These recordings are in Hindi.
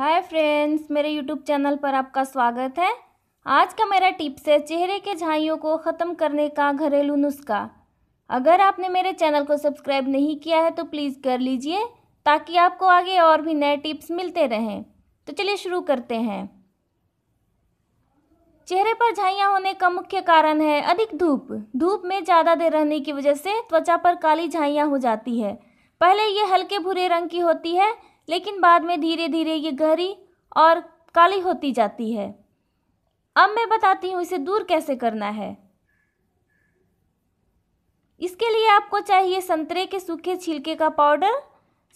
हाय फ्रेंड्स मेरे यूट्यूब चैनल पर आपका स्वागत है आज का मेरा टिप्स है चेहरे के झाइयों को ख़त्म करने का घरेलू नुस्खा अगर आपने मेरे चैनल को सब्सक्राइब नहीं किया है तो प्लीज़ कर लीजिए ताकि आपको आगे और भी नए टिप्स मिलते रहें तो चलिए शुरू करते हैं चेहरे पर झाइयाँ होने का मुख्य कारण है अधिक धूप धूप में ज़्यादा देर रहने की वजह से त्वचा पर काली झाइयाँ हो जाती है पहले ये हल्के भूरे रंग की होती है लेकिन बाद में धीरे धीरे ये गहरी और काली होती जाती है अब मैं बताती हूँ इसे दूर कैसे करना है इसके लिए आपको चाहिए संतरे के सूखे छिलके का पाउडर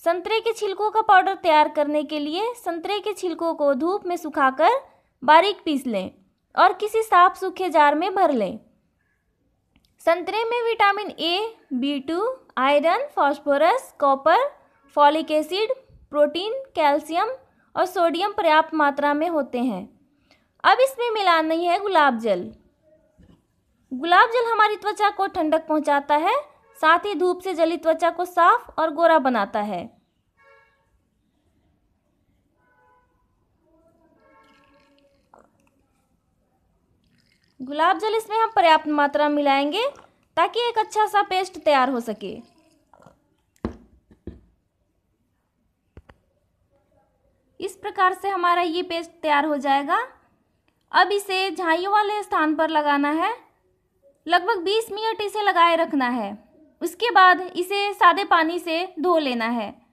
संतरे के छिलकों का पाउडर तैयार करने के लिए संतरे के छिलकों को धूप में सुखाकर बारीक पीस लें और किसी साफ सूखे जार में भर लें संतरे में vitamin A B two iron phosphorus copper folic acid protein calcium और सोडियम पर्याप्त मात्रा में होते हैं अब इसमें मिलाना है गुलाब जल गुलाब जल हमारी त्वचा को ठंडक पहुंचाता है साथ ही धूप से जली त्वचा को साफ और गोरा बनाता है गुलाब जल इसमें हम पर्याप्त मात्रा मिलाएंगे ताकि एक अच्छा सा पेस्ट तैयार हो सके इस प्रकार से हमारा ये पेस्ट तैयार हो जाएगा अब इसे झाइयों वाले स्थान पर लगाना है लगभग 20 मिनट इसे लगाए रखना है उसके बाद इसे सादे पानी से धो लेना है